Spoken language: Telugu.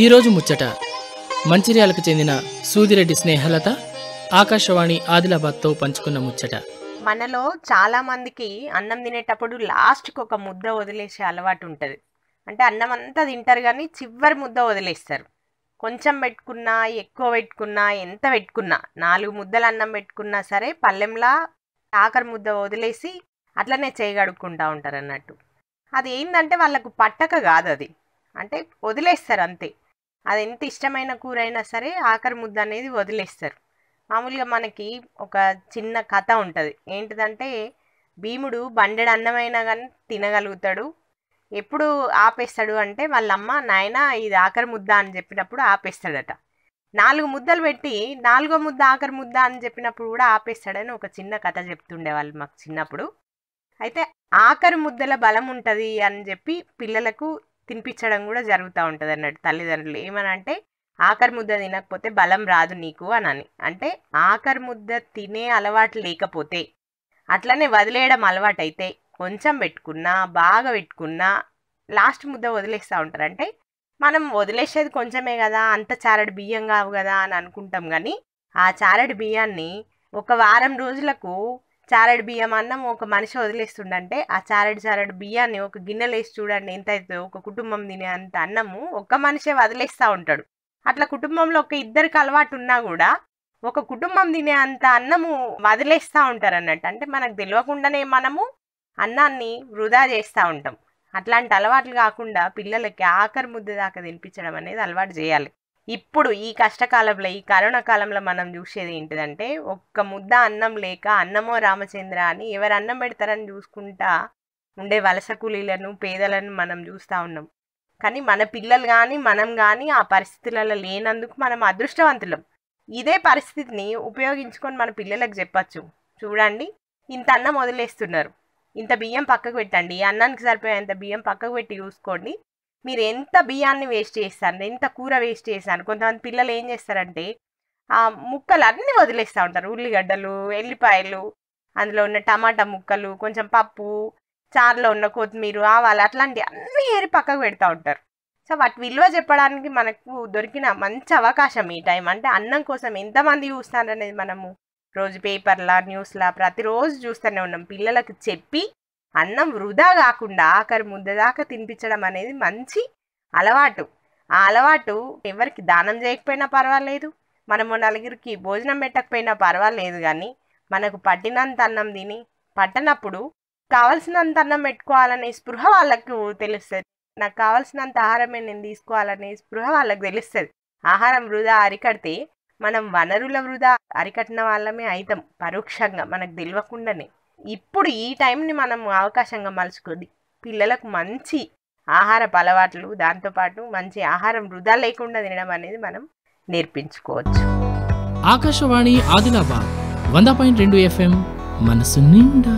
ఈరోజు ముచ్చట మంచిర్యాలకు చెందిన సూదిరెడ్డి స్నేహలత ఆకాశవాణి ఆదిలాబాద్తో పంచుకున్న ముచ్చట మనలో చాలా మందికి అన్నం తినేటప్పుడు లాస్ట్కి ఒక ముద్ద వదిలేసే అలవాటు ఉంటుంది అంటే అన్నం అంతా తింటారు కానీ చివరి ముద్ద వదిలేస్తారు కొంచెం పెట్టుకున్నా ఎక్కువ పెట్టుకున్నా ఎంత పెట్టుకున్నా నాలుగు ముద్దలు అన్నం పెట్టుకున్నా సరే పల్లెంలా ఆఖరి ముద్ద వదిలేసి అట్లనే చేయగడుక్కుంటా ఉంటారు అన్నట్టు అది ఏంటంటే వాళ్ళకు పట్టక కాదు అది అంటే వదిలేస్తారు అంతే అది ఎంత ఇష్టమైన కూర అయినా సరే ఆఖరి ముద్ద అనేది వదిలేస్తారు మామూలుగా మనకి ఒక చిన్న కథ ఉంటుంది ఏంటిదంటే భీముడు బండెడు అన్నమైనా కానీ తినగలుగుతాడు ఎప్పుడు ఆపేస్తాడు అంటే వాళ్ళమ్మ నాయన ఇది ఆఖరి ముద్ద అని చెప్పినప్పుడు ఆపేస్తాడట నాలుగు ముద్దలు పెట్టి నాలుగో ముద్ద ఆఖరి ముద్ద అని చెప్పినప్పుడు కూడా ఆపేస్తాడని ఒక చిన్న కథ చెప్తుండేవాళ్ళు మాకు చిన్నప్పుడు అయితే ఆఖరి ముద్దల బలం ఉంటుంది అని చెప్పి పిల్లలకు తినిపించడం కూడా జరుగుతూ ఉంటుంది అన్నట్టు తల్లిదండ్రులు ఏమనంటే ఆఖరి ముద్ద తినకపోతే బలం రాదు నీకు అని అని అంటే ఆఖరి ముద్ద తినే అలవాటు లేకపోతే అట్లనే వదిలేయడం అలవాటైతే కొంచెం పెట్టుకున్నా బాగా పెట్టుకున్నా లాస్ట్ ముద్ద వదిలేస్తూ ఉంటారు అంటే మనం వదిలేసేది కొంచెమే కదా అంత చారడి బియ్యం కావు కదా అని అనుకుంటాం కానీ ఆ చారడి బియ్యాన్ని ఒక వారం రోజులకు చారడు బియ్యం అన్నం ఒక మనిషి వదిలేస్తుండంటే ఆ చారడు చారడు బియ్యాన్ని ఒక గిన్నెలు వేసి చూడండి ఎంత అవుతుందో ఒక కుటుంబం తినే అంత అన్నము ఒక్క మనిషే వదిలేస్తూ ఉంటాడు అట్లా కుటుంబంలో ఒక ఇద్దరికి అలవాటు ఉన్నా కూడా ఒక కుటుంబం తినే అంత అన్నము వదిలేస్తూ ఉంటారు అన్నట్టు అంటే మనకు తెలియకుండానే మనము అన్నాన్ని వృధా చేస్తూ ఉంటాం అట్లాంటి అలవాట్లు కాకుండా పిల్లలకి ఆఖరి ముద్ద దాకా తినిపించడం అనేది అలవాటు చేయాలి ఇప్పుడు ఈ కష్టకాలంలో ఈ కరోనా కాలంలో మనం చూసేది ఏంటిదంటే ఒక్క ముద్ద అన్నం లేక అన్నమో రామచంద్ర అని ఎవరు అన్నం పెడతారని చూసుకుంటా ఉండే వలస కూలీలను పేదలను మనం చూస్తూ ఉన్నాం కానీ మన పిల్లలు కానీ మనం కానీ ఆ పరిస్థితులలో లేనందుకు మనం అదృష్టవంతులం ఇదే పరిస్థితిని ఉపయోగించుకొని మన పిల్లలకు చెప్పచ్చు చూడండి ఇంత అన్నం వదిలేస్తున్నారు ఇంత బియ్యం పక్కకు పెట్టండి అన్నానికి సరిపోయేంత బియ్యం పక్కకు పెట్టి చూసుకోండి మీరు ఎంత బియ్యాన్ని వేస్ట్ చేస్తారు ఎంత కూర వేస్ట్ చేస్తారు కొంతమంది పిల్లలు ఏం చేస్తారంటే ఆ ముక్కలు అన్నీ వదిలేస్తూ ఉంటారు ఉల్లిగడ్డలు ఎల్లిపాయలు అందులో ఉన్న టమాటా ముక్కలు కొంచెం పప్పు చారులో ఉన్న కొత్తిమీర ఆవాలు అట్లాంటి అన్నీ ఏరి పక్కకు పెడతా ఉంటారు సో వాటి విలువ చెప్పడానికి మనకు దొరికిన మంచి అవకాశం ఈ టైం అంటే అన్నం కోసం ఎంతమంది చూస్తారనేది మనము రోజు పేపర్లా న్యూస్లా ప్రతిరోజు చూస్తూనే ఉన్నాం పిల్లలకు చెప్పి అన్నం వృధా కాకుండా ఆఖరి ముద్ద దాకా తినిపించడం అనేది మంచి అలవాటు ఆ అలవాటు ఎవరికి దానం చేయకపోయినా పర్వాలేదు మనము నలుగురికి భోజనం పెట్టకపోయినా పర్వాలేదు కానీ మనకు పట్టినంత అన్నం తిని పట్టనప్పుడు కావలసినంత అన్నం పెట్టుకోవాలనే స్పృహ వాళ్ళకు తెలుస్తుంది నాకు కావలసినంత ఆహారమే నేను తీసుకోవాలనే స్పృహ వాళ్ళకు తెలుస్తుంది ఆహారం వృధా అరికడితే మనం వనరుల వృధా అరికట్టిన వాళ్ళమే అవుతాం పరోక్షంగా మనకు తెలియకుండానే ఇప్పుడు ఈ టైంని మనం అవకాశంగా మలుచుకొని పిల్లలకు మంచి ఆహారపు అలవాట్లు దాంతోపాటు మంచి ఆహారం వృధా లేకుండా తినడం అనేది మనం నేర్పించుకోవచ్చు ఆకాశవాణి ఆదిలాబాద్ వంద పాయింట్ రెండు ఎఫ్ఎం మనసు నిండా